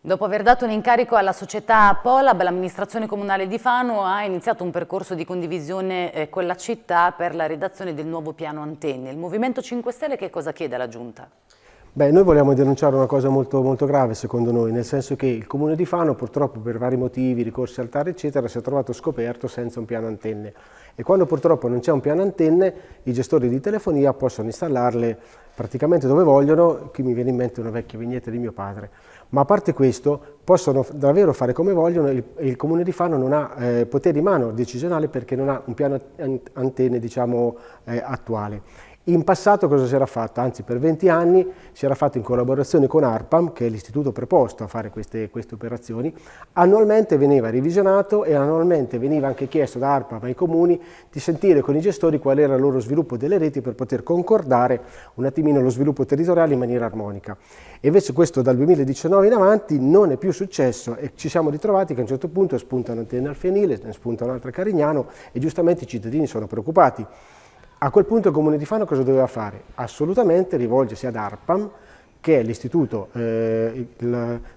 Dopo aver dato un incarico alla società Polab, l'amministrazione comunale di Fano ha iniziato un percorso di condivisione eh, con la città per la redazione del nuovo piano antenne. Il Movimento 5 Stelle che cosa chiede alla Giunta? Beh, noi vogliamo denunciare una cosa molto, molto, grave secondo noi, nel senso che il comune di Fano purtroppo per vari motivi, ricorsi al TAR eccetera, si è trovato scoperto senza un piano antenne e quando purtroppo non c'è un piano antenne i gestori di telefonia possono installarle praticamente dove vogliono, qui mi viene in mente una vecchia vignetta di mio padre, ma a parte questo possono davvero fare come vogliono il, il Comune di Fano non ha eh, potere di mano decisionale perché non ha un piano antenne diciamo, eh, attuale. In passato cosa si era fatto? Anzi per 20 anni si era fatto in collaborazione con ARPAM, che è l'istituto preposto a fare queste, queste operazioni, annualmente veniva revisionato e annualmente veniva anche chiesto da ARPAM ai comuni di sentire con i gestori qual era il loro sviluppo delle reti per poter concordare un attimino lo sviluppo territoriale in maniera armonica. E invece questo dal 2019 in avanti non è più successo e ci siamo ritrovati che a un certo punto spunta un'antenna al Fienile, ne spunta un'altra a Carignano e giustamente i cittadini sono preoccupati. A quel punto il comune di Fano cosa doveva fare? Assolutamente rivolgersi ad ARPAM, che è l'istituto eh,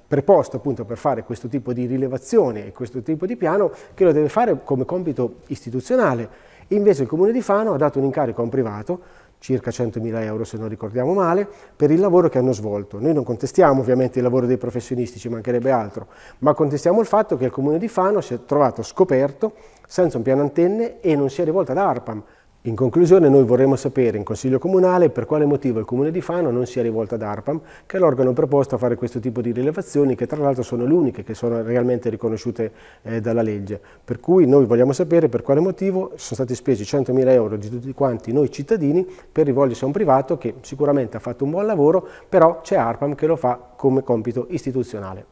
preposto appunto per fare questo tipo di rilevazione e questo tipo di piano, che lo deve fare come compito istituzionale. Invece il comune di Fano ha dato un incarico a un privato, circa 100.000 euro se non ricordiamo male, per il lavoro che hanno svolto. Noi non contestiamo ovviamente il lavoro dei professionisti, ci mancherebbe altro, ma contestiamo il fatto che il comune di Fano si è trovato scoperto, senza un piano antenne e non si è rivolto ad ARPAM. In conclusione noi vorremmo sapere in Consiglio Comunale per quale motivo il Comune di Fano non si è rivolto ad ARPAM, che è l'organo preposto a fare questo tipo di rilevazioni, che tra l'altro sono le uniche che sono realmente riconosciute eh, dalla legge. Per cui noi vogliamo sapere per quale motivo sono stati spesi 100.000 euro di tutti quanti noi cittadini per rivolgersi a un privato che sicuramente ha fatto un buon lavoro, però c'è ARPAM che lo fa come compito istituzionale.